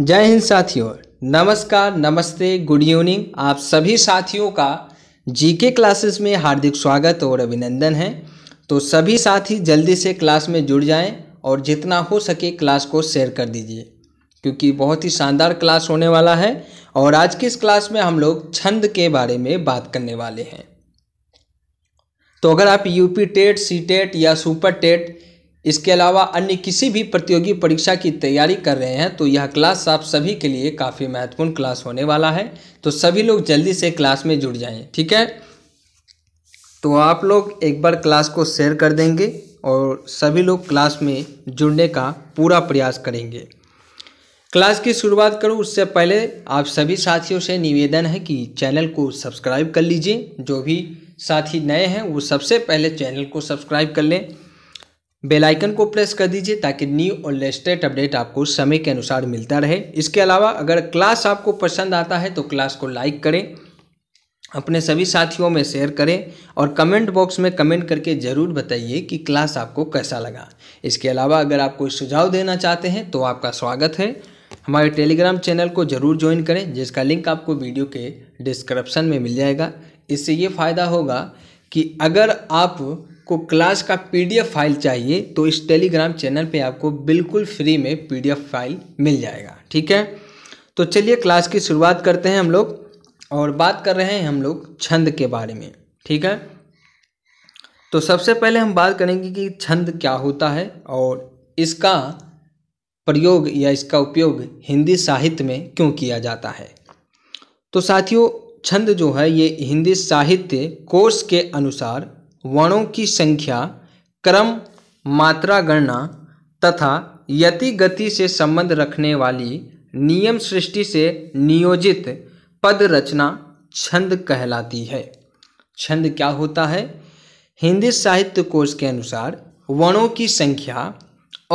जय हिंद साथियों नमस्कार नमस्ते गुड इवनिंग आप सभी साथियों का जीके क्लासेस में हार्दिक स्वागत और अभिनंदन है तो सभी साथी जल्दी से क्लास में जुड़ जाएं और जितना हो सके क्लास को शेयर कर दीजिए क्योंकि बहुत ही शानदार क्लास होने वाला है और आज की इस क्लास में हम लोग छंद के बारे में बात करने वाले हैं तो अगर आप यूपी टेट सी टेट या सुपर टेट इसके अलावा अन्य किसी भी प्रतियोगी परीक्षा की तैयारी कर रहे हैं तो यह क्लास आप सभी के लिए काफ़ी महत्वपूर्ण क्लास होने वाला है तो सभी लोग जल्दी से क्लास में जुड़ जाएं ठीक है तो आप लोग एक बार क्लास को शेयर कर देंगे और सभी लोग क्लास में जुड़ने का पूरा प्रयास करेंगे क्लास की शुरुआत करूं उससे पहले आप सभी साथियों से निवेदन है कि चैनल को सब्सक्राइब कर लीजिए जो भी साथी नए हैं वो सबसे पहले चैनल को सब्सक्राइब कर लें बेल आइकन को प्रेस कर दीजिए ताकि न्यू और लेटेस्ट अपडेट आपको समय के अनुसार मिलता रहे इसके अलावा अगर क्लास आपको पसंद आता है तो क्लास को लाइक करें अपने सभी साथियों में शेयर करें और कमेंट बॉक्स में कमेंट करके ज़रूर बताइए कि क्लास आपको कैसा लगा इसके अलावा अगर आप कोई सुझाव देना चाहते हैं तो आपका स्वागत है हमारे टेलीग्राम चैनल को ज़रूर ज्वाइन करें जिसका लिंक आपको वीडियो के डिस्क्रिप्शन में मिल जाएगा इससे ये फ़ायदा होगा कि अगर आप को क्लास का पीडीएफ फाइल चाहिए तो इस टेलीग्राम चैनल पे आपको बिल्कुल फ्री में पीडीएफ फाइल मिल जाएगा ठीक है तो चलिए क्लास की शुरुआत करते हैं हम लोग और बात कर रहे हैं हम लोग छंद के बारे में ठीक है तो सबसे पहले हम बात करेंगे कि छंद क्या होता है और इसका प्रयोग या इसका उपयोग हिंदी साहित्य में क्यों किया जाता है तो साथियों छंद जो है ये हिंदी साहित्य कोर्स के अनुसार वर्णों की संख्या क्रम मात्रा गणना तथा यति गति से संबंध रखने वाली नियम सृष्टि से नियोजित पद रचना छंद कहलाती है छंद क्या होता है हिंदी साहित्य कोश के अनुसार वर्णों की संख्या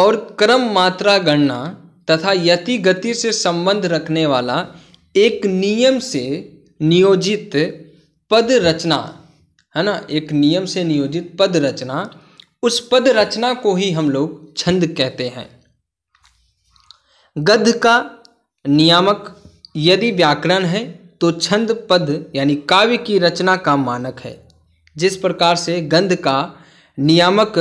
और क्रम मात्रा गणना तथा यति गति से संबंध रखने वाला एक नियम से नियोजित पद रचना है ना एक नियम से नियोजित पद रचना उस पद रचना को ही हम लोग छंद कहते हैं गद्य का नियामक यदि व्याकरण है तो छंद पद यानी काव्य की रचना का मानक है जिस प्रकार से गंध का नियामक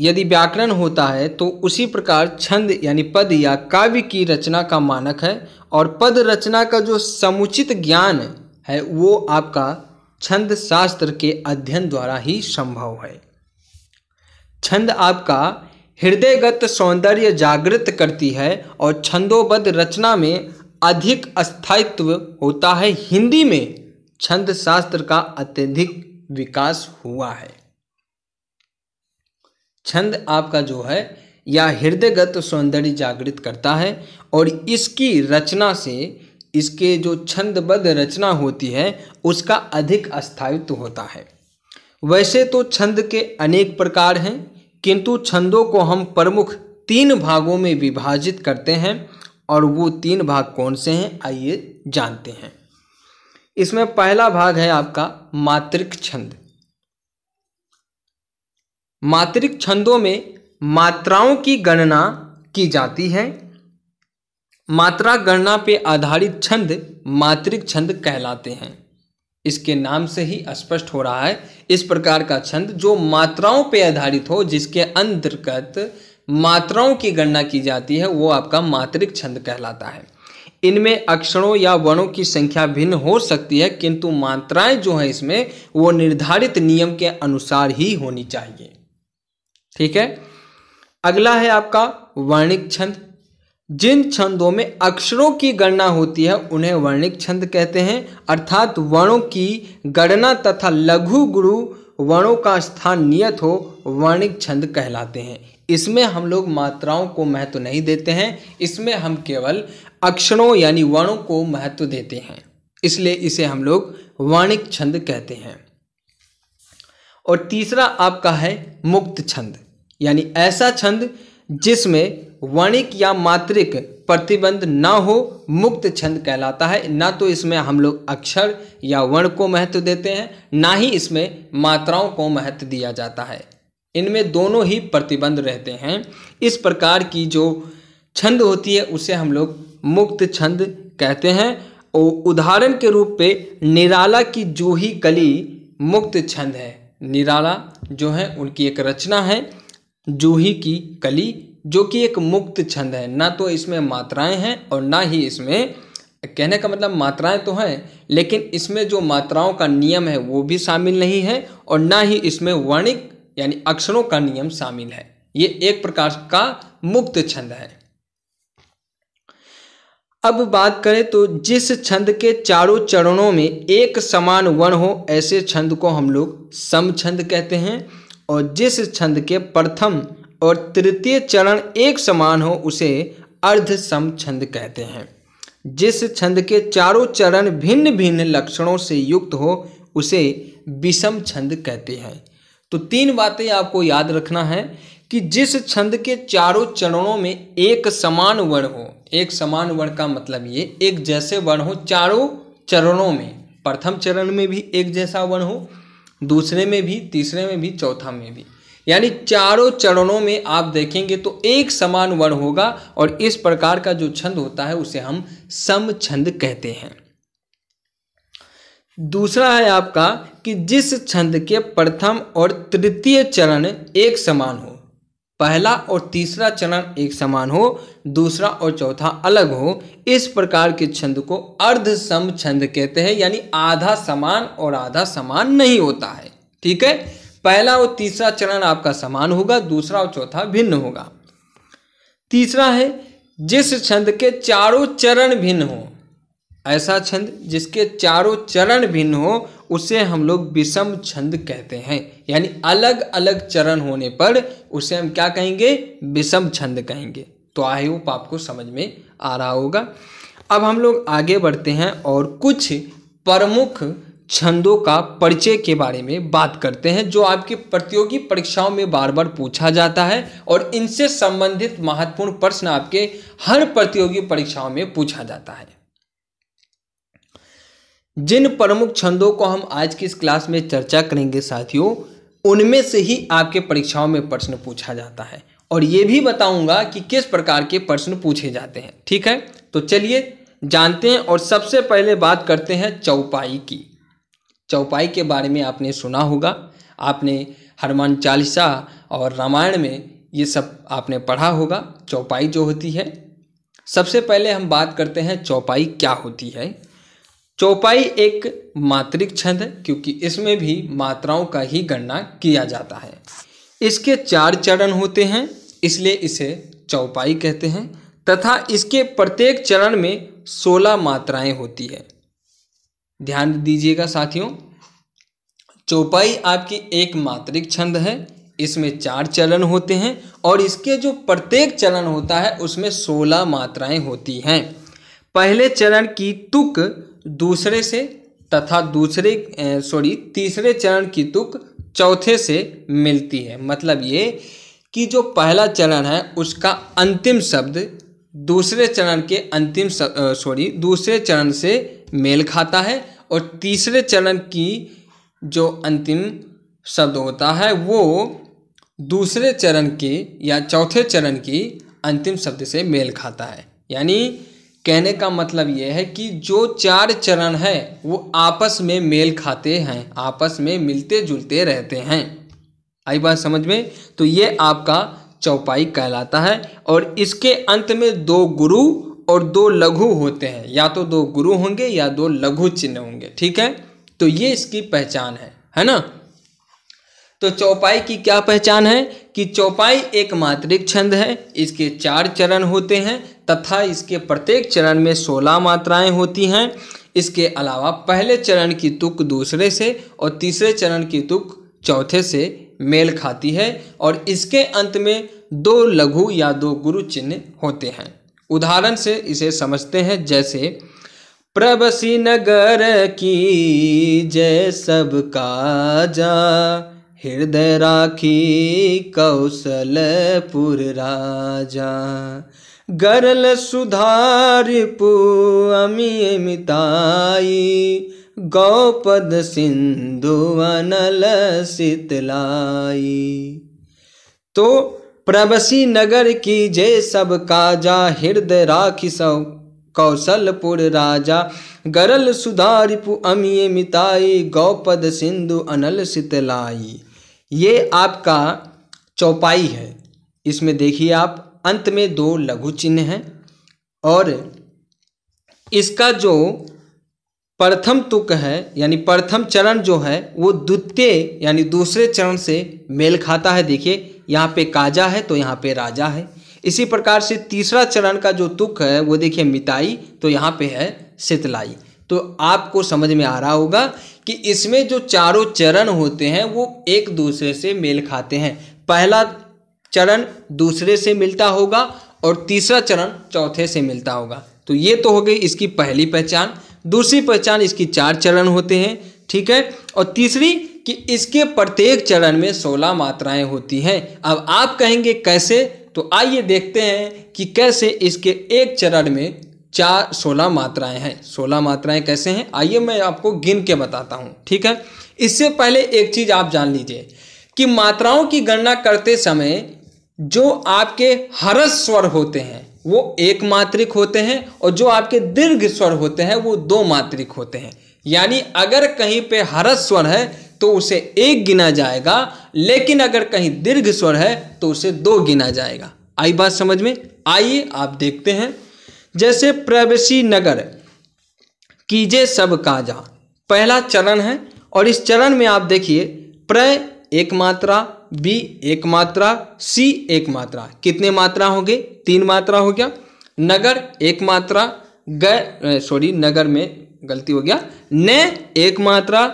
यदि व्याकरण होता है तो उसी प्रकार छंद यानी पद या काव्य की रचना का मानक है और पद रचना का जो समुचित ज्ञान है वो आपका छंद शास्त्र के अध्ययन द्वारा ही संभव है छंद आपका हृदयगत सौंदर्य जागृत करती है और छंदोबद्ध रचना में अधिक स्थायित्व होता है हिंदी में छंद शास्त्र का अत्यधिक विकास हुआ है छंद आपका जो है या हृदयगत सौंदर्य जागृत करता है और इसकी रचना से इसके जो छंदबद्ध रचना होती है उसका अधिक स्थायित्व होता है वैसे तो छंद के अनेक प्रकार हैं किंतु छंदों को हम प्रमुख तीन भागों में विभाजित करते हैं और वो तीन भाग कौन से हैं आइए जानते हैं इसमें पहला भाग है आपका मातृक छंद मातृक छंदों में मात्राओं की गणना की जाती है मात्रा गणना पे आधारित छंद मात्रिक छंद कहलाते हैं इसके नाम से ही स्पष्ट हो रहा है इस प्रकार का छंद जो मात्राओं पे आधारित हो जिसके अंतर्गत मात्राओं की गणना की जाती है वो आपका मात्रिक छंद कहलाता है इनमें अक्षरों या वर्णों की संख्या भिन्न हो सकती है किंतु मात्राएं जो हैं इसमें वो निर्धारित नियम के अनुसार ही होनी चाहिए ठीक है अगला है आपका वर्णिक छंद जिन छंदों में अक्षरों की गणना होती है उन्हें वर्णिक छंद कहते हैं अर्थात वर्णों की गणना तथा लघु गुरु वर्णों का स्थान नियत हो वर्णिक छंद कहलाते हैं इसमें हम लोग मात्राओं को महत्व नहीं देते हैं इसमें हम केवल अक्षरों यानी वर्णों को महत्व देते हैं इसलिए इसे हम लोग वर्णिक छंद कहते हैं और तीसरा आपका है मुक्त छंद यानी ऐसा छंद जिसमें वर्णिक या मात्रिक प्रतिबंध ना हो मुक्त छंद कहलाता है ना तो इसमें हम लोग अक्षर या वर्ण को महत्व देते हैं ना ही इसमें मात्राओं को महत्व दिया जाता है इनमें दोनों ही प्रतिबंध रहते हैं इस प्रकार की जो छंद होती है उसे हम लोग मुक्त छंद कहते हैं और उदाहरण के रूप पे निराला की जूही कली मुक्त छंद है निराला जो है उनकी एक रचना है जूही की कली जो कि एक मुक्त छंद है ना तो इसमें मात्राएं हैं और ना ही इसमें कहने का मतलब मात्राएं तो हैं लेकिन इसमें जो मात्राओं का नियम है वो भी शामिल नहीं है और ना ही इसमें वर्णिक यानी अक्षरों का नियम शामिल है ये एक प्रकार का मुक्त छंद है अब बात करें तो जिस छंद के चारों चरणों में एक समान वर्ण हो ऐसे छंद को हम लोग सम छंद कहते हैं और जिस छंद के प्रथम और तृतीय चरण एक समान हो उसे अर्ध सम छंद कहते हैं जिस छंद के चारों चरण भिन्न भिन्न लक्षणों से युक्त हो उसे विषम छंद कहते हैं तो तीन बातें आपको याद रखना है कि जिस छंद के चारों चरणों में एक समान वर्ण हो एक समान वर्ण का मतलब ये एक जैसे वर्ण हो चारों चरणों में प्रथम चरण में भी एक जैसा वर्ण हो दूसरे में भी तीसरे में भी चौथा में भी यानी चारों चरणों में आप देखेंगे तो एक समान वर्ण होगा और इस प्रकार का जो छंद होता है उसे हम सम छंद कहते हैं दूसरा है आपका कि जिस छंद के प्रथम और तृतीय चरण एक समान हो पहला और तीसरा चरण एक समान हो दूसरा और चौथा अलग हो इस प्रकार के छंद को अर्ध सम छंद कहते हैं यानी आधा समान और आधा समान नहीं होता है ठीक है पहला और तीसरा चरण आपका समान होगा दूसरा और चौथा भिन्न होगा तीसरा है जिस छंद के चारों चरण भिन्न हो ऐसा छंद जिसके चारों चरण भिन्न हो उसे हम लोग विषम छंद कहते हैं यानी अलग अलग चरण होने पर उसे हम क्या कहेंगे विषम छंद कहेंगे तो आयु होप आपको समझ में आ रहा होगा अब हम लोग आगे बढ़ते हैं और कुछ प्रमुख छंदों का परिचय के बारे में बात करते हैं जो आपकी प्रतियोगी परीक्षाओं में बार बार पूछा जाता है और इनसे संबंधित महत्वपूर्ण प्रश्न आपके हर प्रतियोगी परीक्षाओं में पूछा जाता है जिन प्रमुख छंदों को हम आज की इस क्लास में चर्चा करेंगे साथियों उनमें से ही आपके परीक्षाओं में प्रश्न पूछा जाता है और ये भी बताऊंगा कि किस प्रकार के प्रश्न पूछे जाते हैं ठीक है तो चलिए जानते हैं और सबसे पहले बात करते हैं चौपाई की चौपाई के बारे में आपने सुना होगा आपने हनुमान चालीसा और रामायण में ये सब आपने पढ़ा होगा चौपाई जो होती है सबसे पहले हम बात करते हैं चौपाई क्या होती है चौपाई एक मात्रिक छंद है क्योंकि इसमें भी मात्राओं का ही गणना किया जाता है इसके चार चरण होते हैं इसलिए इसे चौपाई कहते हैं तथा इसके प्रत्येक चरण में सोलह मात्राएं होती है ध्यान दीजिएगा साथियों चौपाई आपकी एक मात्रिक छंद है इसमें चार चलन होते हैं और इसके जो प्रत्येक चलन होता है उसमें सोलह मात्राएं होती हैं पहले चरण की तुक दूसरे से तथा दूसरे सॉरी तीसरे चरण की तुक चौथे से मिलती है मतलब ये कि जो पहला चरण है उसका अंतिम शब्द दूसरे चरण के अंतिम सॉरी दूसरे चरण से मेल खाता है और तीसरे चरण की जो अंतिम शब्द होता है वो दूसरे चरण के या चौथे चरण की अंतिम शब्द से मेल खाता है यानी कहने का मतलब यह है कि जो चार चरण है वो आपस में मेल खाते हैं आपस में मिलते जुलते रहते हैं आई बात समझ में तो ये आपका चौपाई कहलाता है और इसके अंत में दो गुरु और दो लघु होते हैं या तो दो गुरु होंगे या दो लघु चिन्ह होंगे ठीक है तो ये इसकी पहचान है है ना तो चौपाई की क्या पहचान है कि चौपाई एक मात्रिक छंद है इसके चार चरण होते हैं तथा इसके प्रत्येक चरण में सोलह मात्राएं होती हैं इसके अलावा पहले चरण की तुक दूसरे से और तीसरे चरण की तुक चौथे से मेल खाती है और इसके अंत में दो लघु या दो गुरु चिन्ह होते हैं उदाहरण से इसे समझते हैं जैसे प्रबसी नगर की जय सबका जा हृदय राखी कौशलपुर राजा गरल सुधार अमी मिताई गौपद अनल शीतलाई तो प्रवसी नगर की जय सब काजा हृदय राखी सौ कौशलपुर राजा गरल सुधारिपु अमिय मिताई गौपद सिंधु अनल शीतलाई ये आपका चौपाई है इसमें देखिए आप अंत में दो लघु चिन्ह हैं और इसका जो प्रथम तुक है यानी प्रथम चरण जो है वो द्वितीय यानी दूसरे चरण से मेल खाता है देखिए यहाँ पे काजा है तो यहाँ पे राजा है इसी प्रकार से तीसरा चरण का जो तुक है वो देखिए मिताई तो यहाँ पे है शीतलाई तो आपको समझ में आ रहा होगा कि इसमें जो चारों चरण होते हैं वो एक दूसरे से मेल खाते हैं पहला चरण दूसरे से मिलता होगा और तीसरा चरण चौथे से मिलता होगा तो ये तो हो गई इसकी पहली पहचान दूसरी पहचान इसकी चार चरण होते हैं ठीक है और तीसरी कि इसके प्रत्येक चरण में सोलह मात्राएं होती हैं अब आप कहेंगे कैसे तो आइए देखते हैं कि कैसे इसके एक चरण में चार सोलह मात्राएं हैं सोलह मात्राएं कैसे हैं आइए मैं आपको गिन के बताता हूँ ठीक है इससे पहले एक चीज़ आप जान लीजिए कि मात्राओं की गणना करते समय जो आपके हरस स्वर होते हैं वो एक मात्रिक होते हैं और जो आपके दीर्घ स्वर होते हैं वो दो मात्रिक होते हैं यानी अगर कहीं पे हरस स्वर है तो उसे एक गिना जाएगा लेकिन अगर कहीं दीर्घ स्वर है तो उसे दो गिना जाएगा आई बात समझ में आइए आप देखते हैं जैसे प्रवेशी नगर कीजे सब काजा पहला चरण है और इस चरण में आप देखिए प्र एक मात्रा बी एक मात्रा सी एक मात्रा कितने मात्रा होंगे तीन मात्रा हो गया नगर एक मात्रा ग सॉरी नगर में गलती हो गया न एक मात्रा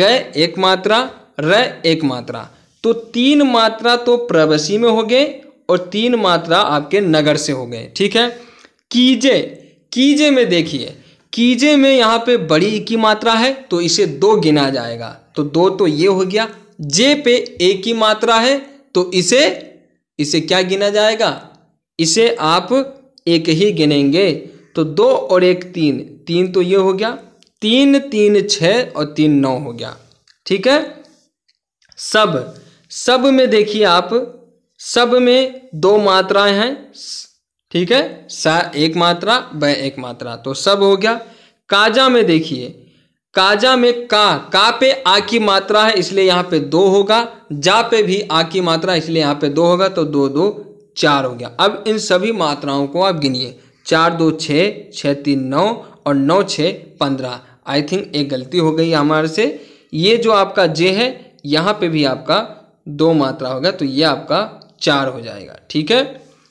ग एक मात्रा र एक मात्रा तो तीन मात्रा तो प्रवसी में हो गए और तीन मात्रा आपके नगर से हो गए ठीक है कीजे कीजे में देखिए कीजे में यहाँ पे बड़ी की मात्रा है तो इसे दो गिना जाएगा तो दो तो ये हो गया जे पे ए की मात्रा है तो इसे इसे क्या गिना जाएगा इसे आप एक ही गिनेंगे तो दो और एक तीन तीन तो ये हो गया तीन तीन छ और तीन नौ हो गया ठीक है सब सब में देखिए आप सब में दो मात्राएं हैं ठीक है सा एक मात्रा व एक मात्रा तो सब हो गया काजा में देखिए काजा में का का पे आ की मात्रा है इसलिए यहाँ पे दो होगा जा पे भी आ की मात्रा इसलिए यहाँ पे दो होगा तो दो दो चार हो गया अब इन सभी मात्राओं को आप गिनिए चार दो छः छः तीन नौ और नौ छः पंद्रह आई थिंक एक गलती हो गई हमारे से ये जो आपका जे है यहाँ पे भी आपका दो मात्रा होगा तो ये आपका चार हो जाएगा ठीक है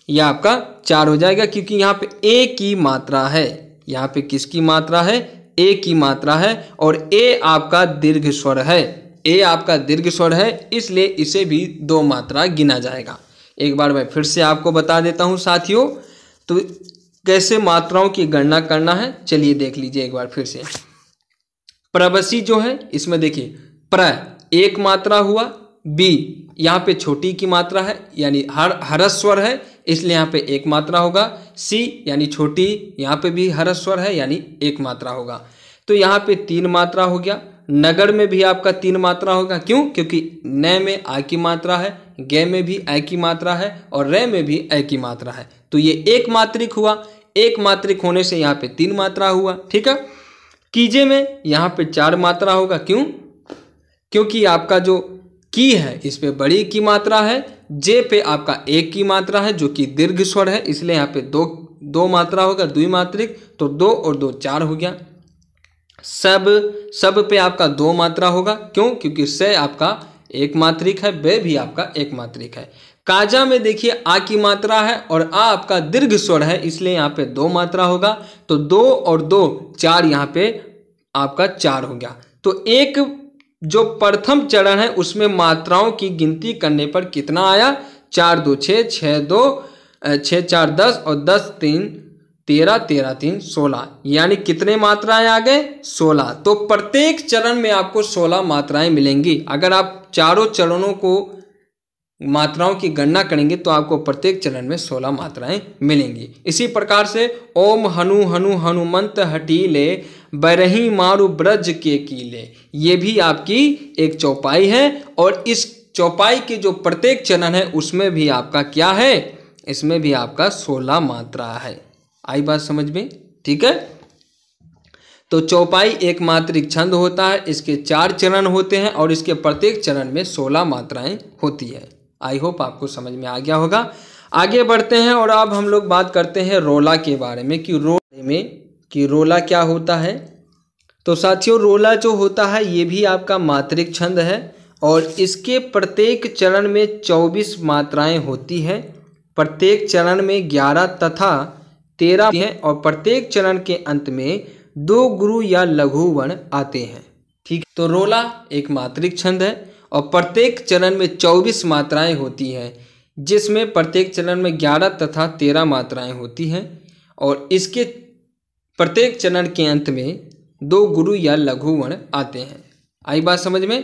यह आपका चार हो जाएगा क्योंकि यहाँ पे ए की मात्रा है यहाँ पे किसकी मात्रा है ए की मात्रा है और ए आपका दीर्घ स्वर है ए आपका दीर्घ स्वर है इसलिए इसे भी दो मात्रा गिना जाएगा एक बार मैं फिर से आपको बता देता हूँ साथियों तो कैसे मात्राओं की गणना करना है चलिए देख लीजिए एक बार फिर से प्रवसी जो है इसमें देखिए प्र एक मात्रा हुआ बी यहाँ पे छोटी की मात्रा है यानी हर हरस्वर है इसलिए यहाँ पे एक मात्रा होगा सी यानी छोटी यहाँ पे भी हर स्वर है यानी एक मात्रा होगा तो यहाँ पे तीन मात्रा हो गया नगर में भी आपका तीन मात्रा होगा क्यों क्योंकि न में आ की मात्रा है गय में भी ऐ की मात्रा है और रे में भी ऐ की मात्रा है तो ये एक मात्रिक हुआ एक मात्रिक होने से यहाँ पे तीन मात्रा हुआ ठीक है कीजे में यहाँ पे चार मात्रा होगा क्यों क्योंकि आपका जो की है इस पे बड़ी की मात्रा है जे पे आपका एक की मात्रा है जो कि दीर्घ स्वर है इसलिए यहाँ पे दो दो मात्रा होगा मात्रिक तो दो और दो चार हो गया सब सब पे आपका दो मात्रा होगा क्यों क्योंकि से आपका एक मात्रिक है बे भी आपका एक मात्रिक है काजा में देखिए आ की मात्रा है और आ आपका दीर्घ स्वर है इसलिए यहाँ पे दो मात्रा होगा तो दो और दो चार यहाँ पे आपका चार हो गया तो एक जो प्रथम चरण है उसमें मात्राओं की गिनती करने पर कितना आया चार दो छः छः दो छः चार दस और दस तीन तेरह तेरह तीन सोलह यानी कितने मात्राएं आ गए सोलह तो प्रत्येक चरण में आपको सोलह मात्राएं मिलेंगी अगर आप चारों चरणों को मात्राओं की गणना करेंगे तो आपको प्रत्येक चरण में सोलह मात्राएं मिलेंगी इसी प्रकार से ओम हनु हनु हनुमंत हटीले बरही मारु ब्रज के कीले ये भी आपकी एक चौपाई है और इस चौपाई के जो प्रत्येक चरण है उसमें भी आपका क्या है इसमें भी आपका सोलह मात्रा है आई बात समझ में ठीक है तो चौपाई एकमात्रिक छंद होता है इसके चार चरण होते हैं और इसके प्रत्येक चरण में सोलह मात्राएं होती है आई होप आपको समझ में आ गया होगा आगे बढ़ते हैं और अब हम लोग बात करते हैं रोला के बारे में कि रो में कि रोला क्या होता है तो साथियों रोला जो होता है ये भी आपका मात्रिक छंद है और इसके प्रत्येक चरण में चौबीस मात्राएं होती हैं प्रत्येक चरण में ग्यारह तथा तेरह हैं और प्रत्येक चरण के अंत में दो गुरु या लघु वर्ण आते हैं ठीक तो रोला एक मात्रिक छंद है और प्रत्येक चरण में चौबीस मात्राएं होती हैं जिसमें प्रत्येक चरण में ग्यारह तथा तेरह मात्राएं होती हैं और इसके प्रत्येक चरण के अंत में दो गुरु या लघु वर्ण आते हैं आई बात समझ में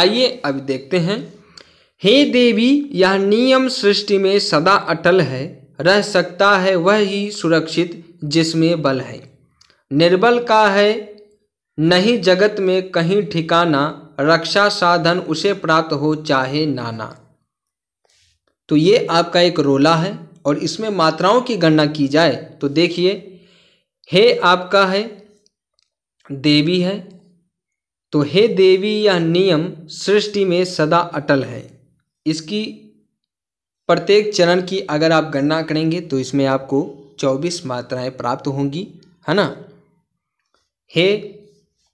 आइए अब देखते हैं हे देवी यह नियम सृष्टि में सदा अटल है रह सकता है वह ही सुरक्षित जिसमें बल है निर्बल का है नहीं जगत में कहीं ठिकाना रक्षा साधन उसे प्राप्त हो चाहे नाना तो ये आपका एक रोला है और इसमें मात्राओं की गणना की जाए तो देखिए हे आपका है देवी है तो हे देवी यह नियम सृष्टि में सदा अटल है इसकी प्रत्येक चरण की अगर आप गणना करेंगे तो इसमें आपको चौबीस मात्राएं प्राप्त होंगी है ना हे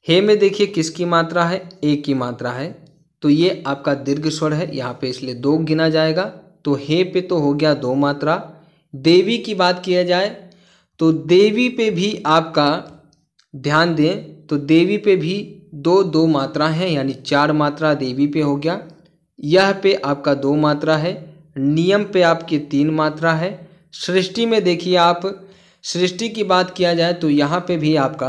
हे में देखिए किसकी मात्रा है ए की मात्रा है तो ये आपका दीर्घ स्वर है यहाँ पे इसलिए दो गिना जाएगा तो हे पे तो हो गया दो मात्रा देवी की बात किया जाए तो देवी पे भी आपका ध्यान दें तो देवी पे भी दो दो मात्रा हैं यानी चार मात्रा देवी पे हो गया यह पे आपका दो मात्रा है नियम पे आपकी तीन मात्रा है सृष्टि में देखिए आप सृष्टि की बात किया जाए तो यहाँ पे भी आपका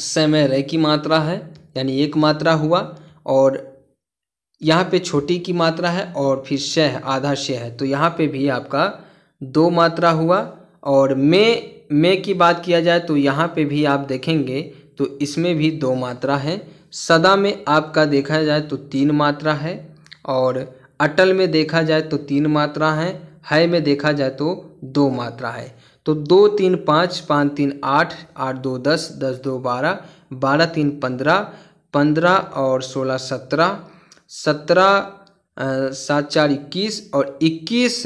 समय रय की मात्रा है यानी एक मात्रा हुआ और यहाँ पे छोटी की मात्रा है और फिर शह आधा शह है तो यहाँ पे भी आपका दो मात्रा हुआ और मे मे की बात किया जाए तो यहाँ पे भी आप देखेंगे तो इसमें भी दो मात्रा है सदा में आपका देखा जाए तो तीन मात्रा है और अटल में देखा जाए तो तीन मात्रा है हय में देखा जाए तो दो मात्रा है तो दो तीन पाँच पाँच तीन आठ आठ दो दस दस दो बारह बारह तीन पंद्रह पंद्रह और सोलह सत्रह सत्रह सात चार इक्कीस और इक्कीस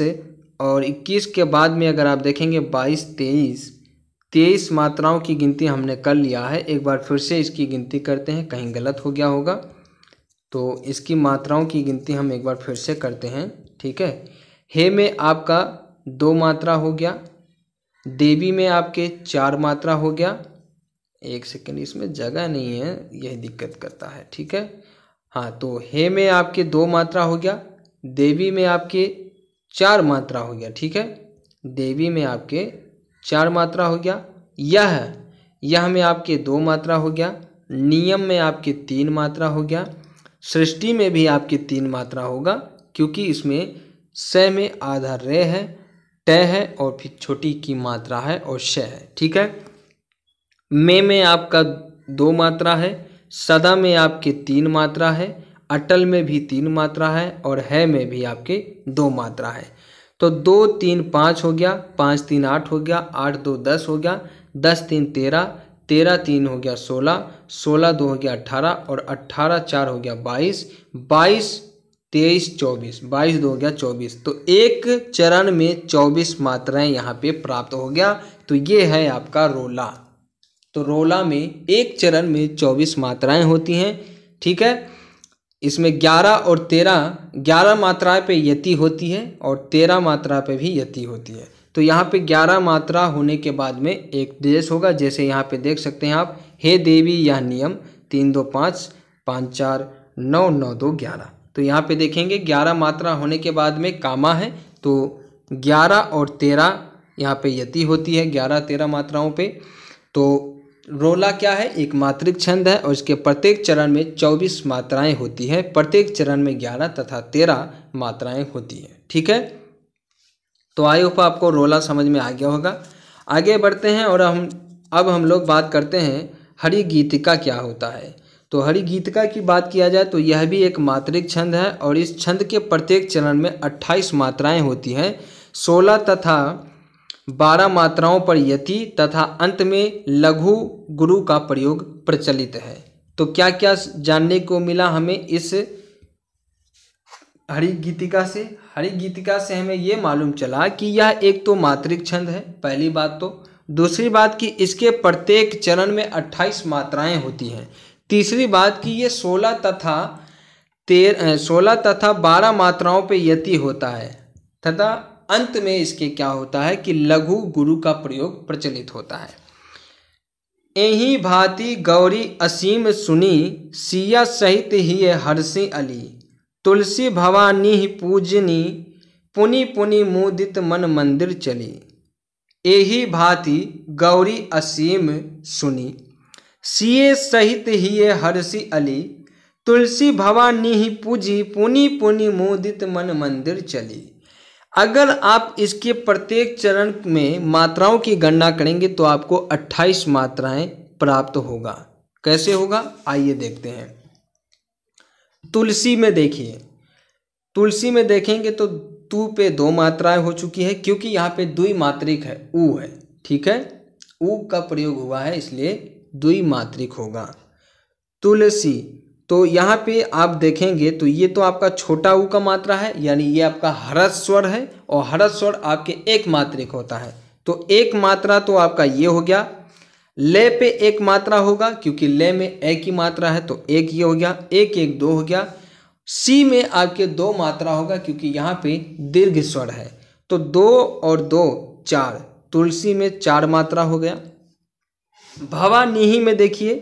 और इक्कीस के बाद में अगर आप देखेंगे बाईस तेईस तेईस मात्राओं की गिनती हमने कर लिया है एक बार फिर से इसकी गिनती करते हैं कहीं गलत हो गया होगा तो इसकी मात्राओं की गिनती हम एक बार फिर से करते हैं ठीक है हे में आपका दो मात्रा हो गया देवी में आपके चार मात्रा हो गया एक सेकेंड इसमें जगह नहीं है यह दिक्कत करता है ठीक है हाँ तो हे में आपके दो मात्रा हो गया देवी में आपके चार मात्रा हो गया ठीक है देवी में आपके चार मात्रा हो गया यह यह में आपके दो मात्रा हो गया नियम में आपके तीन मात्रा हो गया सृष्टि में भी आपके तीन मात्रा होगा क्योंकि इसमें स में आधार रे है ट है और फिर छोटी की मात्रा है और श है ठीक है मे में आपका दो मात्रा है सदा में आपके तीन मात्रा है अटल में भी तीन मात्रा है और है में भी आपके दो मात्रा है तो दो तीन पाँच हो गया पाँच तीन आठ हो गया आठ दो दस हो गया दस तीन तेरह तेरह तीन हो गया सोलह सोलह दो हो गया अट्ठारह और अट्ठारह चार हो गया बाईस बाईस तेईस चौबीस बाईस दो गया चौबीस तो एक चरण में चौबीस मात्राएं यहाँ पे प्राप्त हो गया तो ये है आपका रोला तो रोला में एक चरण में चौबीस मात्राएं होती हैं ठीक है इसमें ग्यारह और तेरह ग्यारह मात्राएं पे यति होती है और तेरह मात्रा पे भी यति होती है तो यहाँ पे ग्यारह मात्रा होने के बाद में एक देश होगा जैसे यहाँ पे देख सकते हैं आप हे देवी यह नियम तीन दो पाँच पाँच चार नौ नौ दो ग्यारह तो यहाँ पे देखेंगे ग्यारह मात्रा होने के बाद में कामा है तो ग्यारह और तेरह यहाँ पे यति होती है ग्यारह तेरह मात्राओं पे तो रोला क्या है एक मात्रिक छंद है और इसके प्रत्येक चरण में चौबीस मात्राएं होती हैं प्रत्येक चरण में ग्यारह तथा तेरह मात्राएं होती हैं ठीक है तो आई होप आपको रोला समझ में आ गया होगा आगे बढ़ते हैं और हम अब हम लोग बात करते हैं हरी गीतिका क्या होता है तो हरि गीतिका की बात किया जाए तो यह भी एक मात्रिक छंद है और इस छंद के प्रत्येक चरण में अट्ठाईस मात्राएं होती हैं सोलह तथा बारह मात्राओं पर यति तथा अंत में लघु गुरु का प्रयोग प्रचलित है तो क्या क्या जानने को मिला हमें इस हरि गीतिका से हरि गीतिका से हमें यह मालूम चला कि यह एक तो मात्रिक छंद है पहली बात तो दूसरी बात कि इसके प्रत्येक चरण में 28 मात्राएं होती हैं तीसरी बात कि ये सोलह तथा तेरह सोलह तथा बारह मात्राओं पे यति होता है तथा अंत में इसके क्या होता है कि लघु गुरु का प्रयोग प्रचलित होता है यही भांति गौरी असीम सुनी सिया सहित ही हर्षि अली तुलसी भवानी पूजनी पुनि पुनि मुदित मन मंदिर चली यही भांति गौरी असीम सुनी सीए सहित ये हर्षि अली तुलसी भवानी ही पूजी पुनि पुनि मोदित मन मंदिर चली अगर आप इसके प्रत्येक चरण में मात्राओं की गणना करेंगे तो आपको 28 मात्राएं प्राप्त होगा कैसे होगा आइए देखते हैं तुलसी में देखिए तुलसी में देखेंगे तो तू पे दो मात्राएं हो चुकी है क्योंकि यहाँ पे दुई मात्रिक है ऊ है ठीक है ऊ का प्रयोग हुआ है इसलिए द्विमात्रिक होगा तुलसी तो यहाँ पे आप देखेंगे तो ये तो आपका छोटा ऊ का मात्रा है यानी ये आपका हरत स्वर है और हरत स्वर आपके एक मात्रिक होता है तो एक मात्रा तो आपका ये हो गया ले पे एक मात्रा होगा क्योंकि ले में ए की मात्रा है तो एक ये हो गया एक एक दो हो गया सी में आपके दो मात्रा होगा क्योंकि यहाँ पे दीर्घ स्वर है तो दो और दो चार तुलसी में चार मात्रा हो गया भवानी ही में देखिए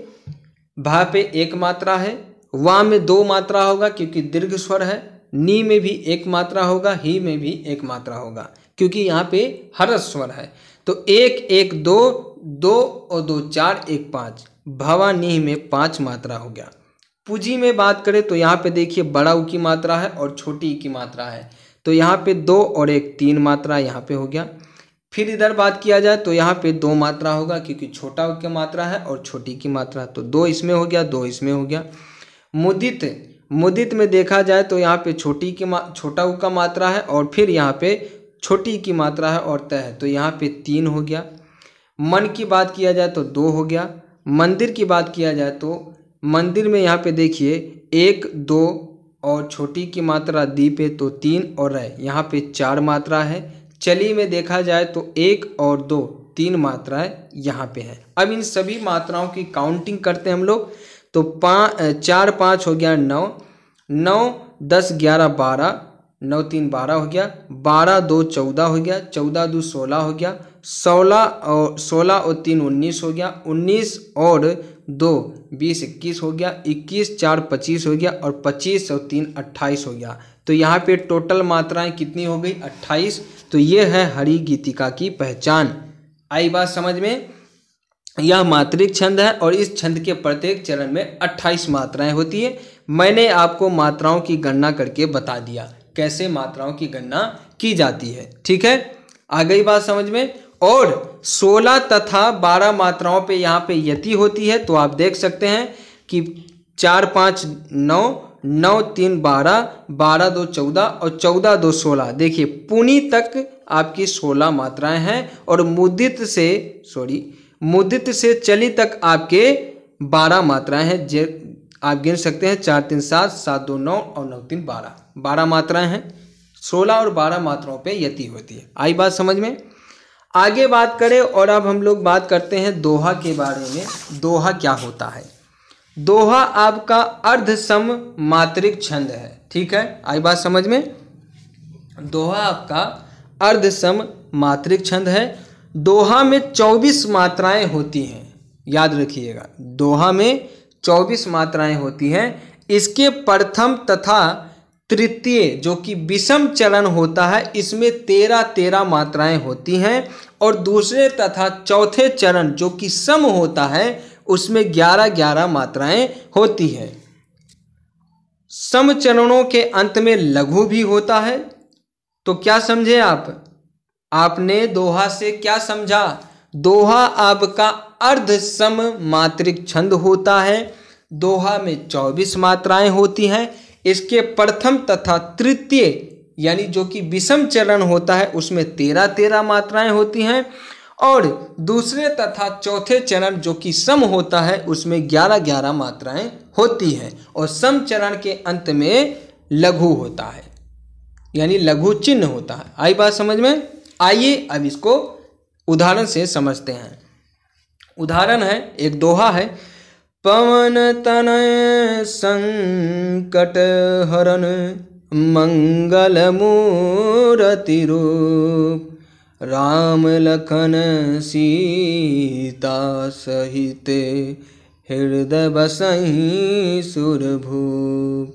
भा पे एक मात्रा है वा में दो मात्रा होगा क्योंकि दीर्घ स्वर है नी में भी एक मात्रा होगा ही में भी एक मात्रा होगा क्योंकि यहाँ पे हरस स्वर है तो एक एक दो दो और दो चार एक पाँच भवानी में पाँच मात्रा हो गया पूजी में बात करें तो यहाँ पे देखिए बड़ा ऊ की मात्रा है और छोटी की मात्रा है तो यहाँ पे दो और एक तीन मात्रा यहाँ पे हो गया फिर इधर बात किया जाए तो यहाँ पे दो मात्रा होगा क्योंकि छोटा की मात्रा है और छोटी की मात्रा तो दो इसमें हो गया दो इसमें हो गया मुदित मुदित में देखा जाए तो यहाँ पे छोटी की मा छोटा का मात्रा है और फिर यहाँ पे छोटी की मात्रा है और तय है तो यहाँ पे तीन हो गया मन की बात किया जाए तो दो हो गया मंदिर की बात किया जाए तो मंदिर में यहाँ पे देखिए एक दो और छोटी की मात्रा दी पे तो तीन और रह यहाँ पे चार मात्रा है चली में देखा जाए तो एक और दो तीन मात्राएं यहाँ पे हैं अब इन सभी मात्राओं की काउंटिंग करते हैं हम लोग तो पा चार पाँच हो गया नौ नौ दस ग्यारह बारह नौ तीन बारह हो गया बारह दो चौदह हो गया चौदह दो सोलह हो गया सोलह और सोलह और तीन उन्नीस हो गया उन्नीस और दो बीस इक्कीस हो गया इक्कीस चार पच्चीस हो गया और पच्चीस और तीन अट्ठाईस हो गया तो यहाँ पे टोटल मात्राएं कितनी हो गई अट्ठाईस तो ये है हरी गीतिका की पहचान आई बात समझ में यह मात्रिक छंद है और इस छंद के प्रत्येक चरण में 28 मात्राएं होती है मैंने आपको मात्राओं की गणना करके बता दिया कैसे मात्राओं की गणना की जाती है ठीक है आ गई बात समझ में और 16 तथा 12 मात्राओं पे यहाँ पे यति होती है तो आप देख सकते हैं कि चार पाँच नौ नौ तीन बारह बारह दो चौदह और चौदह दो सोलह देखिए पुनी तक आपकी सोलह मात्राएं हैं और मुदित से सॉरी मुदित से चली तक आपके बारह मात्राएं हैं जे आप गिन सकते हैं चार तीन सात सात दो नौ और नौ तीन बारह बारह मात्राएं हैं सोलह और बारह मात्राओं पे यति होती है आई बात समझ में आगे बात करें और अब हम लोग बात करते हैं दोहा के बारे में दोहा क्या होता है दोहा आपका अर्ध सम मात्रिक छंद है ठीक है आई बात समझ में दोहा आपका अर्ध सम मात्रिक छंद है दोहा में चौबीस मात्राएं होती हैं याद रखिएगा दोहा में चौबीस मात्राएं होती हैं इसके प्रथम तथा तृतीय जो कि विषम चरण होता है इसमें तेरह तेरह मात्राएं होती हैं और दूसरे तथा चौथे चरण जो कि सम होता है उसमें ग्यारह ग्यारह मात्राएं होती है समचरणों के अंत में लघु भी होता है तो क्या समझे आप आपने दोहा से क्या समझा दोहा आपका अर्ध सम मात्रिक छंद होता है दोहा में चौबीस मात्राएं होती हैं इसके प्रथम तथा तृतीय यानी जो कि विषम चरण होता है उसमें तेरह तेरह मात्राएं होती हैं और दूसरे तथा चौथे चरण जो कि सम होता है उसमें ग्यारह ग्यारह मात्राएं होती हैं और सम चरण के अंत में लघु होता है यानी लघु चिन्ह होता है आई बात समझ में आइए अब इसको उदाहरण से समझते हैं उदाहरण है एक दोहा है पवन तनय संकट हरण मंगल मूरति रूप राम लखन सीता सहित हृदय बसही सुरभूप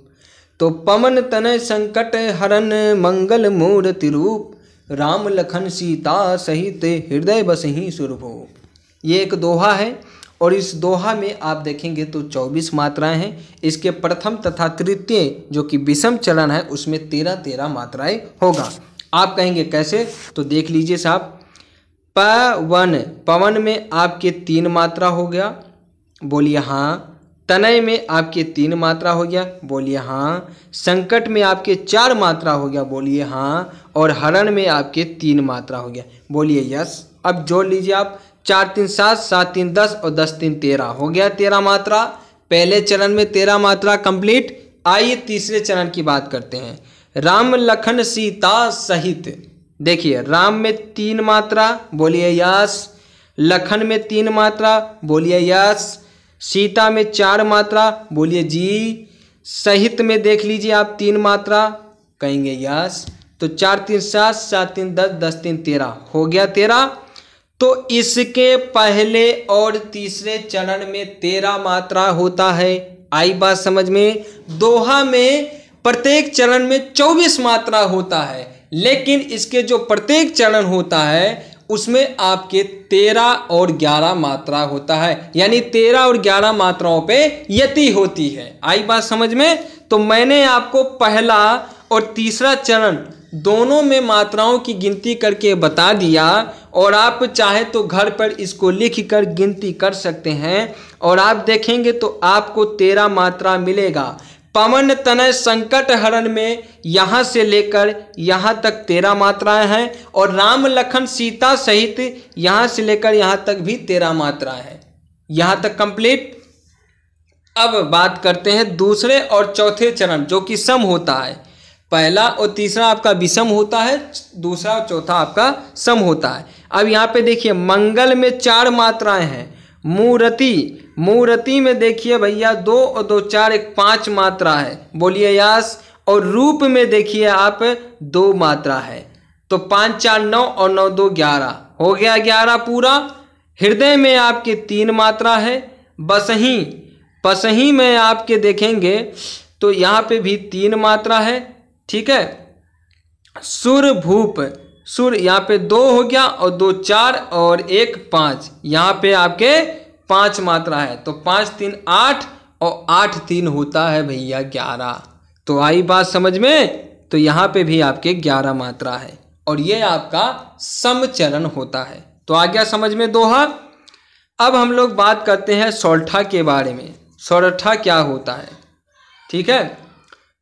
तो पवन तनय संकट हरन मंगल मूर्ति रूप राम लखन सीता सहित हृदय बसही सुरभूप ये एक दोहा है और इस दोहा में आप देखेंगे तो 24 मात्राएं हैं इसके प्रथम तथा तृतीय जो कि विषम चरण है उसमें तेरह तेरह मात्राएं होगा आप कहेंगे कैसे तो देख लीजिए साहब पवन पवन में आपके तीन मात्रा हो गया बोलिए हाँ तनय में आपके तीन मात्रा हो गया बोलिए हाँ संकट में आपके चार मात्रा हो गया बोलिए हाँ और हरण में आपके तीन मात्रा हो गया बोलिए यस अब जोड़ लीजिए आप चार तीन सात सात तीन दस और दस तीन तेरह हो गया तेरह मात्रा पहले चरण में तेरह मात्रा कंप्लीट आइए तीसरे चरण की बात करते हैं राम लखन सीता सहित देखिए राम में तीन मात्रा बोलिए यस लखन में तीन मात्रा बोलिए यस सीता में चार मात्रा बोलिए जी सहित में देख लीजिए आप तीन मात्रा कहेंगे यस तो चार तीन सात सात तीन दस दस तीन तेरह हो गया तेरह तो इसके पहले और तीसरे चरण में तेरह मात्रा होता है आई बात समझ में दोहा में प्रत्येक चरण में चौबीस मात्रा होता है लेकिन इसके जो प्रत्येक चरण होता है उसमें आपके तेरह और ग्यारह मात्रा होता है यानी तेरह और ग्यारह मात्राओं पे यति होती है आई बात समझ में तो मैंने आपको पहला और तीसरा चरण दोनों में मात्राओं की गिनती करके बता दिया और आप चाहे तो घर पर इसको लिख कर गिनती कर सकते हैं और आप देखेंगे तो आपको तेरह मात्रा मिलेगा पवन तनय संकट हरण में यहाँ से लेकर यहाँ तक तेरह मात्राएं हैं और राम लखन सीता सहित यहाँ से लेकर यहाँ तक भी तेरह मात्राएं हैं यहाँ तक कंप्लीट अब बात करते हैं दूसरे और चौथे चरण जो कि सम होता है पहला और तीसरा आपका विषम होता है दूसरा और चौथा आपका सम होता है अब यहाँ पे देखिए मंगल में चार मात्राएं हैं मूर्ति मूर्ति में देखिए भैया दो और दो चार एक पांच मात्रा है बोलिए यास और रूप में देखिए आप दो मात्रा है तो पाँच चार नौ और नौ दो ग्यारह हो गया ग्यारह पूरा हृदय में आपके तीन मात्रा है बसही बसही में आपके देखेंगे तो यहाँ पे भी तीन मात्रा है ठीक है सुर भूप सूर्य यहाँ पे दो हो गया और दो चार और एक पाँच यहाँ पे आपके पाँच मात्रा है तो पाँच तीन आठ और आठ तीन होता है भैया ग्यारह तो आई बात समझ में तो यहाँ पे भी आपके ग्यारह मात्रा है और ये आपका समचरण होता है तो आ गया समझ में दोहा अब हम लोग बात करते हैं सोरठा के बारे में सोरठा क्या होता है ठीक है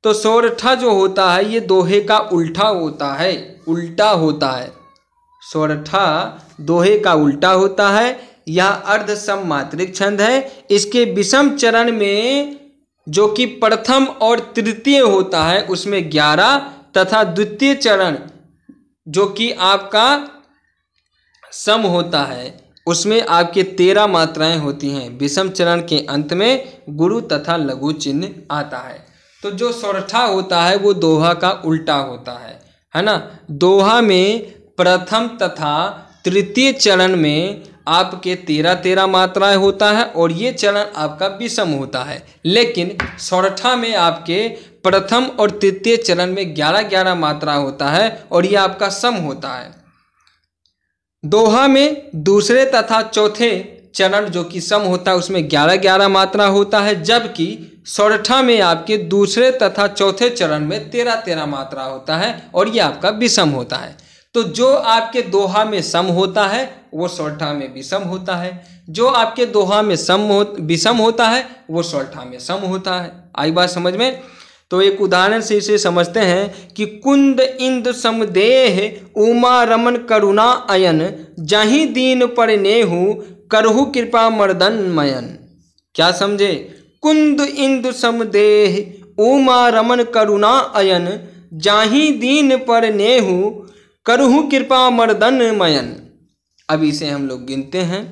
तो सोरठा जो होता है ये दोहे का उल्टा होता है उल्टा होता है स्वरठा दोहे का उल्टा होता है यह अर्ध सममात्रिक छंद है इसके विषम चरण में जो कि प्रथम और तृतीय होता है उसमें ग्यारह तथा द्वितीय चरण जो कि आपका सम होता है उसमें आपके तेरह मात्राएं होती हैं विषम चरण के अंत में गुरु तथा लघु चिन्ह आता है तो जो सोरठा होता है वो दोहा का उल्टा होता है है ना दोहा में प्रथम तथा तृतीय चरण में आपके तेरह तेरह मात्राएं होता है और ये चरण आपका विषम होता है लेकिन सौरठा में आपके प्रथम और तृतीय चरण में ग्यारह ग्यारह मात्रा होता है और ये आपका सम होता है दोहा में दूसरे तथा चौथे चरण जो कि सम होता है उसमें ग्यारह ग्यारह मात्रा होता है जबकि सौरठा में आपके दूसरे तथा चौथे चरण में तेरह तेरह मात्रा होता है और ये आपका विषम होता है तो जो आपके दोहा में सम होता है वो सौरठा में विषम होता है जो आपके दोहा में सम हो विषम होता है वो सौरठा में सम होता है आई बात समझ में तो एक उदाहरण से इसे समझते हैं कि कुंद इंद समदेह उमा रमन करुणा अयन जही दीन पर नेहू करहु कृपा मर्दन मयन क्या समझे कुंद इंदु समदेह उमा रमन करुणा अयन जाही दीन पर नेहु करहु कृपा मर्दन मयन अब इसे हम लोग गिनते हैं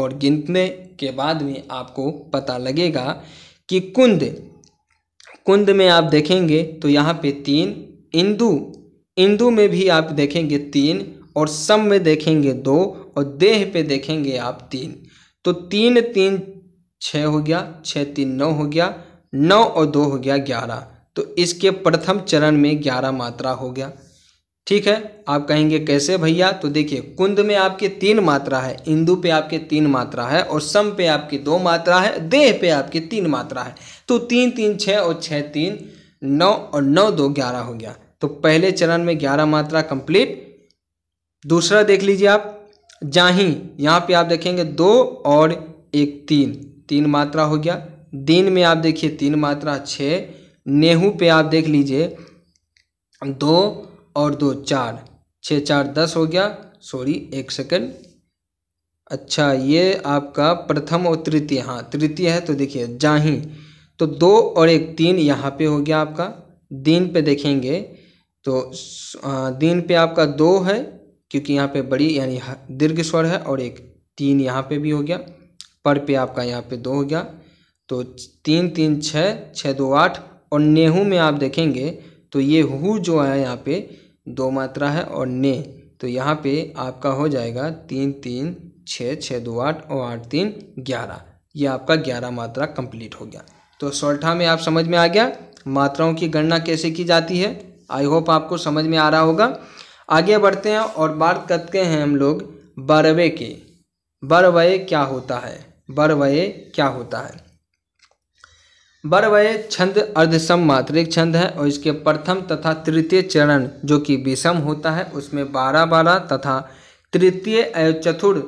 और गिनने के बाद में आपको पता लगेगा कि कुंद कुंद में आप देखेंगे तो यहाँ पे तीन इंदु इंदु में भी आप देखेंगे तीन और सम में देखेंगे दो और देह पे देखेंगे आप तीन तो तीन तीन छ हो गया छ तीन नौ हो गया नौ और दो हो गया ग्यारह तो इसके प्रथम चरण में ग्यारह मात्रा हो गया ठीक है आप कहेंगे कैसे भैया तो देखिए कुंद में आपके तीन मात्रा है इंदु पे आपके तीन मात्रा है और सम पे आपकी दो मात्रा है देह पे आपके तीन मात्रा है तो तीन तीन छः और छः तीन नौ और नौ दो ग्यारह हो गया तो पहले चरण में ग्यारह मात्रा कंप्लीट दूसरा देख लीजिए आप जाही यहाँ पे आप देखेंगे दो और एक तीन तीन मात्रा हो गया दिन में आप देखिए तीन मात्रा छः नेहू पे आप देख लीजिए दो और दो चार छः चार दस हो गया सॉरी एक सेकंड अच्छा ये आपका प्रथम और तृतीय हाँ तृतीय है तो देखिए जाही तो दो और एक तीन यहाँ पे हो गया आपका दिन पे देखेंगे तो दिन पे आपका दो है क्योंकि यहाँ पे बड़ी यानी दीर्घ स्वर है और एक तीन यहाँ पे भी हो गया पर पे आपका यहाँ पे दो हो गया तो तीन तीन छः छः दो आठ और नेहू में आप देखेंगे तो ये हु जो है यहाँ पे दो मात्रा है और ने तो यहाँ पे आपका हो जाएगा तीन तीन छः छः दो आठ और आठ तीन ग्यारह ये आपका ग्यारह मात्रा कंप्लीट हो गया तो सोल्ठा में आप समझ में आ गया मात्राओं की गणना कैसे की जाती है आई होप आपको समझ में आ रहा होगा आगे बढ़ते हैं और बात करते हैं हम लोग बरवे के बरवे क्या होता है बरवय क्या होता है बरवय छंद अर्धसम मात्रिक छंद है और इसके प्रथम तथा तृतीय चरण जो कि विषम होता है उसमें बारह बारह तथा तृतीय एवं चतुर्थ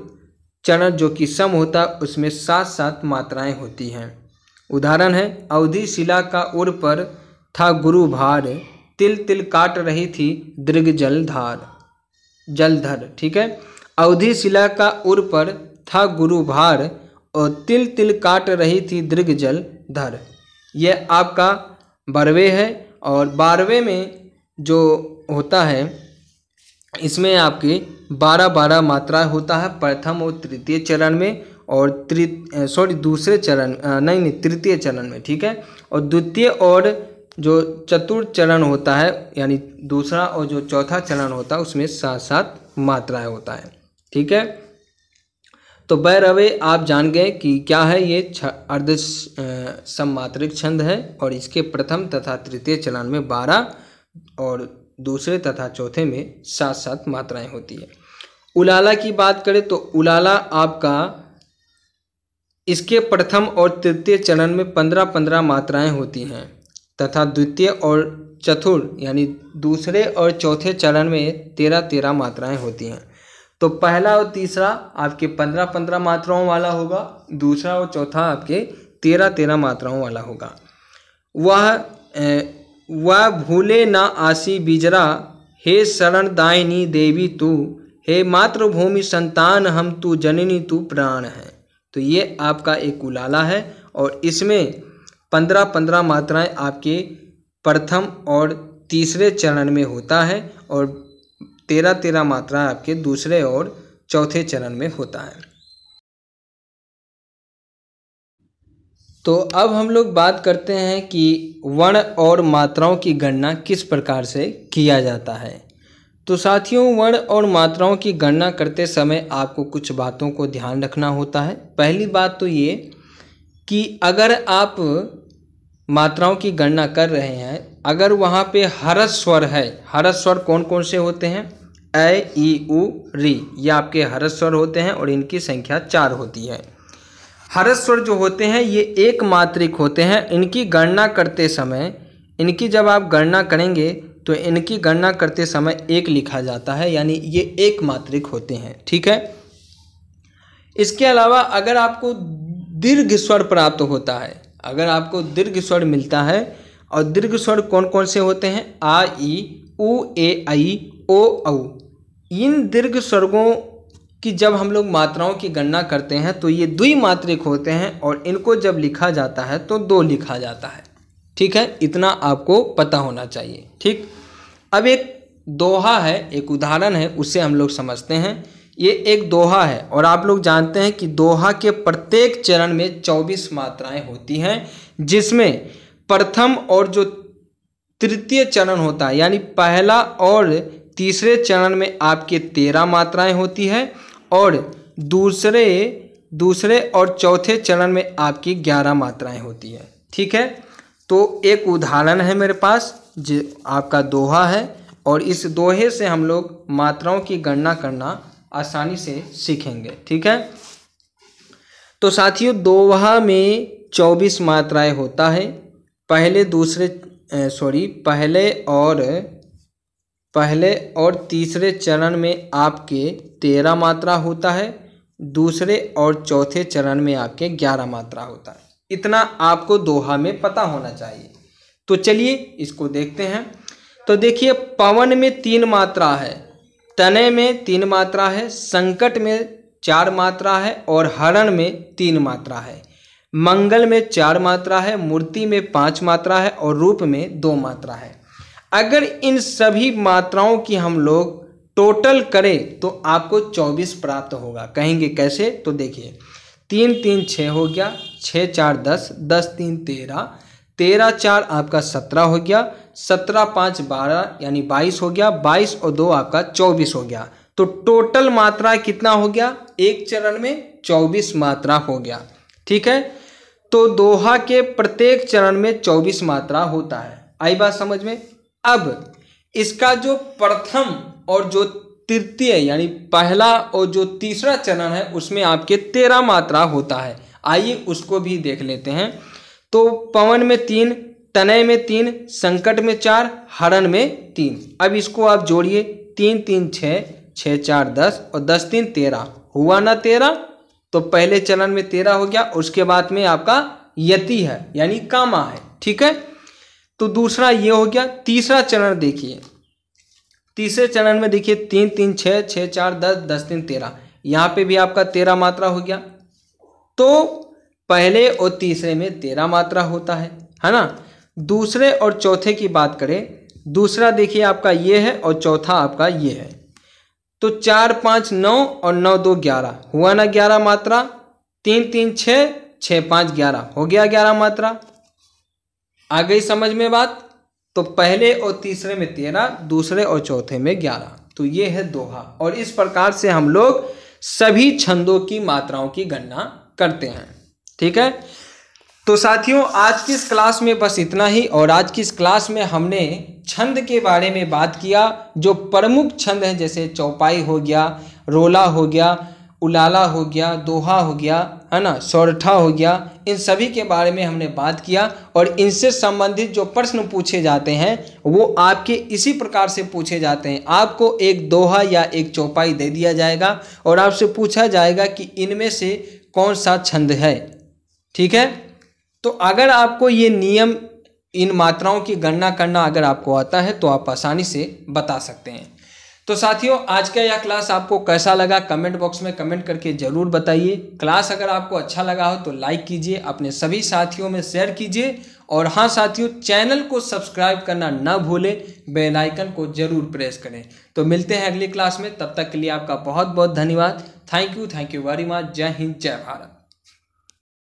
चरण जो कि सम होता है उसमें सात सात मात्राएं होती हैं उदाहरण है अवधि शिला का उर पर था गुरु भार तिल तिल काट रही थी दृग जलधार जलधर ठीक है अवधि शिला का उर पर था गुरु भार और तिल तिल काट रही थी दीर्घ जलधर यह आपका बारहवें है और बारहवें में जो होता है इसमें आपके बारह बारह मात्रा होता है प्रथम और तृतीय चरण में और तृ सॉरी दूसरे चरण नहीं नहीं तृतीय चरण में ठीक है और द्वितीय और जो चतुर्थ चरण होता है यानी दूसरा और जो चौथा चरण होता है उसमें सात सात मात्राएं होता है ठीक है तो बैरवे आप जान गए कि क्या है ये अर्ध सम्मात्रिक छंद है और इसके प्रथम तथा तृतीय चरण में बारह और दूसरे तथा चौथे में सात सात मात्राएं होती है उलाला की बात करें तो उलाला आपका इसके प्रथम और तृतीय चरण में पंद्रह पंद्रह मात्राएं होती हैं तथा द्वितीय और चतुर्थ यानी दूसरे और चौथे चरण में तेरह तेरह मात्राएं होती हैं तो पहला और तीसरा आपके पंद्रह पंद्रह मात्राओं वाला होगा दूसरा और चौथा आपके तेरह तेरह मात्राओं वाला होगा वह वह भूले ना आसी बिजरा हे शरण दायनी देवी तू हे मातृभूमि संतान हम तू जननी तू प्राण है तो ये आपका एक उलाला है और इसमें पंद्रह पंद्रह मात्राएं आपके प्रथम और तीसरे चरण में होता है और तेरह तेरह मात्राएं आपके दूसरे और चौथे चरण में होता है तो अब हम लोग बात करते हैं कि वर्ण और मात्राओं की गणना किस प्रकार से किया जाता है तो साथियों वर्ण और मात्राओं की गणना करते समय आपको कुछ बातों को ध्यान रखना होता है पहली बात तो ये कि अगर आप मात्राओं की गणना कर रहे हैं अगर वहाँ पे हरस स्वर है हरस स्वर कौन कौन से होते हैं ए ई उ री ये आपके हरस स्वर होते हैं और इनकी संख्या चार होती है हरस स्वर जो होते हैं ये एक मात्रिक होते हैं इनकी गणना करते समय इनकी जब आप गणना करेंगे तो इनकी गणना करते समय एक लिखा जाता है यानी ये एक मात्रिक होते हैं ठीक है इसके अलावा अगर आपको दीर्घ स्वर प्राप्त होता है अगर आपको दीर्घ स्वर मिलता है और दीर्घ स्वर कौन कौन से होते हैं आ ई उ ए आई ओ औ इन दीर्घ स्वर्गों कि जब हम लोग मात्राओं की गणना करते हैं तो ये मात्रिक होते हैं और इनको जब लिखा जाता है तो दो लिखा जाता है ठीक है इतना आपको पता होना चाहिए ठीक अब एक दोहा है एक उदाहरण है उसे हम लोग समझते हैं ये एक दोहा है और आप लोग जानते हैं कि दोहा के प्रत्येक चरण में चौबीस मात्राएं होती हैं जिसमें प्रथम और जो तृतीय चरण होता है यानी पहला और तीसरे चरण में आपके तेरह मात्राएं होती है और दूसरे दूसरे और चौथे चरण में आपकी ग्यारह मात्राएं होती है ठीक है तो एक उदाहरण है मेरे पास जो आपका दोहा है और इस दोहे से हम लोग मात्राओं की गणना करना आसानी से सीखेंगे ठीक है तो साथियों दोहा में चौबीस मात्राएं होता है पहले दूसरे सॉरी पहले और पहले और तीसरे चरण में आपके तेरह मात्रा होता है दूसरे और चौथे चरण में आपके ग्यारह मात्रा होता है इतना आपको दोहा में पता होना चाहिए तो चलिए इसको देखते हैं तो देखिए पवन में तीन मात्रा है तने में तीन मात्रा है संकट में चार मात्रा है और हरण में तीन मात्रा है मंगल में चार मात्रा है मूर्ति में पांच मात्रा है और रूप में दो मात्रा है अगर इन सभी मात्राओं की हम लोग टोटल करें तो आपको चौबीस प्राप्त होगा कहेंगे कैसे तो देखिए तीन तीन छः हो गया छः चार दस दस तीन तेरह तेरह चार आपका सत्रह हो गया सत्रह पाँच बारह यानी बाईस हो गया बाईस और दो आपका चौबीस हो गया तो टोटल मात्रा कितना हो गया एक चरण में चौबीस मात्रा हो गया ठीक है तो दोहा के प्रत्येक चरण में चौबीस मात्रा होता है आई बात समझ में अब इसका जो प्रथम और जो तृतीय यानी पहला और जो तीसरा चरण है उसमें आपके तेरह मात्रा होता है आइए उसको भी देख लेते हैं तो पवन में तीन तनय में तीन संकट में चार हरण में तीन अब इसको आप जोड़िए तीन तीन छः छः चार दस और दस तीन तेरह हुआ ना तेरह तो पहले चरण में तेरह हो गया उसके बाद में आपका यति है यानी कामा है ठीक है तो दूसरा ये हो गया तीसरा चरण देखिए तीसरे चरण में देखिए तीन तीन छः छः चार दस दस तीन तेरह यहाँ पे भी आपका तेरह मात्रा हो गया तो पहले और तीसरे में तेरह मात्रा होता है है ना दूसरे और चौथे की बात करें दूसरा देखिए आपका ये है और चौथा आपका ये है तो चार पाँच नौ और नौ दो ग्यारह हुआ ना ग्यारह मात्रा तीन तीन छः छः पाँच ग्यारह हो गया ग्यारह मात्रा आ गई समझ में बात तो पहले और तीसरे में तेरह दूसरे और चौथे में ग्यारह तो ये है दोहा और इस प्रकार से हम लोग सभी छंदों की मात्राओं की गणना करते हैं ठीक है तो साथियों आज की इस क्लास में बस इतना ही और आज की इस क्लास में हमने छंद के बारे में बात किया जो प्रमुख छंद हैं जैसे चौपाई हो गया रोला हो गया उलाला हो गया दोहा हो गया है ना सौरठा हो गया इन सभी के बारे में हमने बात किया और इनसे संबंधित जो प्रश्न पूछे जाते हैं वो आपके इसी प्रकार से पूछे जाते हैं आपको एक दोहा या एक चौपाई दे दिया जाएगा और आपसे पूछा जाएगा कि इनमें से कौन सा छंद है ठीक है तो अगर आपको ये नियम इन मात्राओं की गणना करना अगर आपको आता है तो आप आसानी से बता सकते हैं तो साथियों आज का यह क्लास आपको कैसा लगा कमेंट बॉक्स में कमेंट करके ज़रूर बताइए क्लास अगर आपको अच्छा लगा हो तो लाइक कीजिए अपने सभी साथियों में शेयर कीजिए और हाँ साथियों चैनल को सब्सक्राइब करना ना भूलें बेल आइकन को ज़रूर प्रेस करें तो मिलते हैं अगली क्लास में तब तक के लिए आपका बहुत बहुत धन्यवाद thank you thank you very much जय हिंद जय भारत